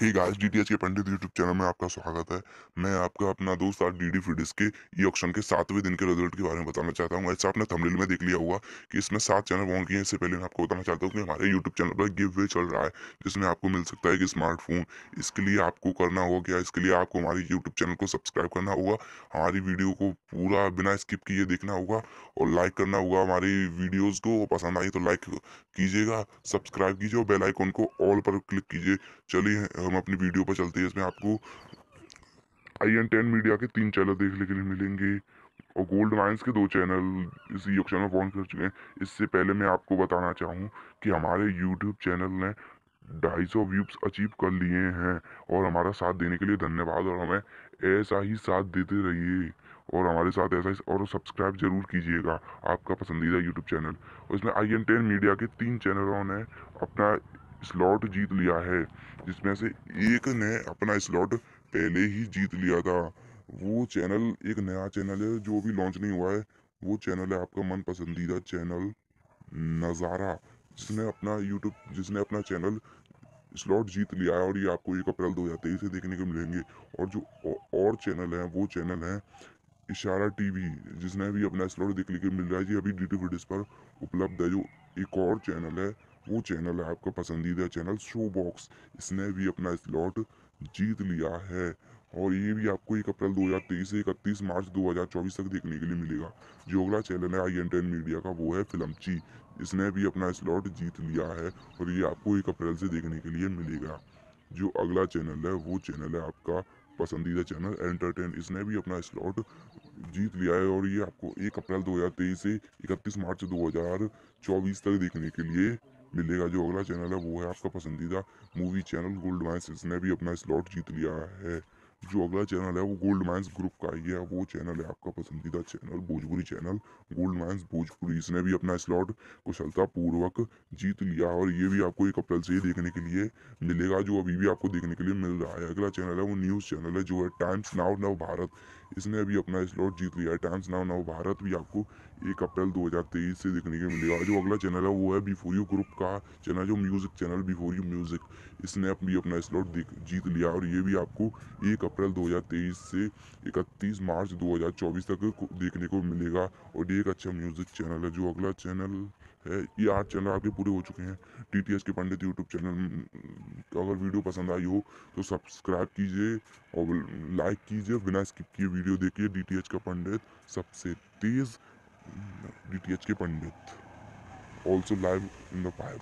hey guys DTH के पंडित YouTube channel में आपका स्वागत है मैं आपका अपना दोस्त आज डी फीडिस के ई ऑप्शन के सातवें दिन के रिजल्ट के बारे में बताना चाहता हूँ ऐसा आपने थंबनेल में देख लिया होगा कि इसमें सात चैनल ऑन किए हैं इससे पहले मैं आपको बताना चाहता हूँ कि हमारे यूट्यूब चैनल पर गिव वे चल रहा है जिसमें आपको मिल सकता है कि स्मार्टफोन इसके लिए आपको करना होगा क्या इसके लिए आपको हमारे यूट्यूब चैनल को सब्सक्राइब करना होगा हमारी वीडियो को पूरा बिना स्किप किए देखना होगा और लाइक करना होगा हमारी वीडियोज़ को पसंद आई तो लाइक कीजिएगा सब्सक्राइब कीजिए और बेलाइकॉन को ऑल पर क्लिक कीजिए चलिए हम अपनी वीडियो पर चलते हैं इसमें आपको आई एन टेन मीडिया के तीन चैनल देखने के लिए मिलेंगे और गोल्ड माइंस के दो चैनल इस ऑप्शन में फॉर्म कर चुके हैं इससे पहले मैं आपको बताना चाहूँ कि हमारे यूट्यूब चैनल ने ढाई सौ व्यूज अचीव कर लिए हैं और हमारा साथ देने के लिए धन्यवाद और हमें ऐसा ही साथ देते रहिए और हमारे साथ ऐसा और सब्सक्राइब जरूर कीजिएगा आपका पसंदीदा यूट्यूब चैनल और इसमें आई एन टेन मीडिया के तीन चैनलों ने अपना स्लॉट जीत लिया है जिसमें से एक ने अपना स्लॉट पहले ही जीत लिया था वो चैनल एक नया चैनल है जो अभी लॉन्च नहीं हुआ है वो चैनल है आपका मन पसंदीदा चैनल नज़ारा जिसने अपना यूट्यूब जिसने अपना चैनल स्लॉट जीत लिया है और ये आपको एक अप्रैल दो हज़ार तेईस से देखने को मिलेंगे और जो और चैनल हैं वो चैनल हैं इशारा टीवी जिसने भी अपना स्लॉट देखने के मिल रहा है ये अभी डी टी पर उपलब्ध है जो एक और चैनल है वो चैनल है आपका पसंदीदा चैनल शो बॉक्स इसने भी अपना स्लॉट जीत लिया है और ये भी आपको एक अप्रैल 2023 से इकतीस मार्च 2024 तक देखने के लिए मिलेगा जो अगला चैनल है आई एन टेन मीडिया का वो है फिल्मची इसने भी अपना स्लॉट जीत लिया है और ये आपको एक अप्रैल से देखने के लिए मिलेगा जो अगला चैनल है वो चैनल है आपका पसंदीदा चैनल एंटरटेन इसने भी अपना स्लॉट जीत लिया है और ये आपको एक अप्रैल 2023 से 31 मार्च 2024 तक देखने के लिए मिलेगा जो अगला चैनल है वो है आपका पसंदीदा मूवी चैनल गोल्ड माइंस इसने भी अपना स्लॉट जीत लिया है जो अगला चैनल है वो गोल्ड माइंस ग्रुप का ही है वो चैनल है आपका पसंदीदा channel Bhojpuri channel Goldmines Bhojpuri इसने भी अपना स्लॉट कुशलता पूर्वक जीत लिया और ये भी आपको एक अप्रैल से ही देखने के लिए मिलेगा जो अभी भी आपको देखने के लिए मिल रहा है अगला चैनल है वो न्यूज़ चैनल है जो है टाइम्स नाव नव भारत इसने अभी अपना स्लॉट जीत लिया है टाइम्स नाव नव भारत भी आपको एक अप्रैल दो से देखने के मिलेगा जो अगला चैनल है वो है बिफोर यू ग्रुप का चैनल जो music channel B4U music इसने अभी अपना स्लॉट जीत लिया और ये भी आपको एक अप्रैल 2023 से 31 मार्च 2024 तक देखने को मिलेगा और ये एक अच्छा म्यूज़िक चैनल है जो अगला चैनल है ये आठ चैनल आपके पूरे हो चुके हैं टी के पंडित यूट्यूब हम्म, चैनल तो अगर वीडियो पसंद आई हो तो सब्सक्राइब कीजिए और लाइक कीजिए बिना स्किप किए वीडियो देखिए डी का पंडित सबसे तेज़ डी हम्म, के Pandit also live in the five